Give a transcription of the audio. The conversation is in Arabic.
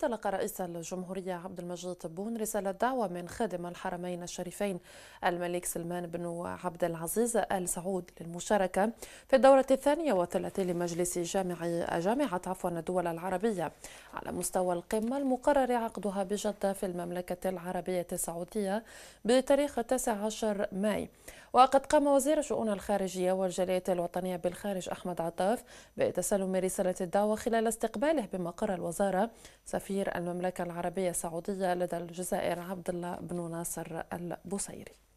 تلقى رئيس الجمهورية عبد المجيد تبون رسالة دعوة من خادم الحرمين الشريفين الملك سلمان بن عبد العزيز آل سعود للمشاركة في الدورة الثانية والثلاثين لمجلس جامع جامعة عفوا الدول العربية على مستوى القمة المقرر عقدها بجدة في المملكة العربية السعودية بتاريخ 19 مايو. وقد قام وزير شؤون الخارجية والجالية الوطنية بالخارج أحمد عطاف بتسلم رسالة الدعوة خلال استقباله بمقر الوزارة سفير المملكة العربية السعودية لدى الجزائر عبد الله بن ناصر البصيري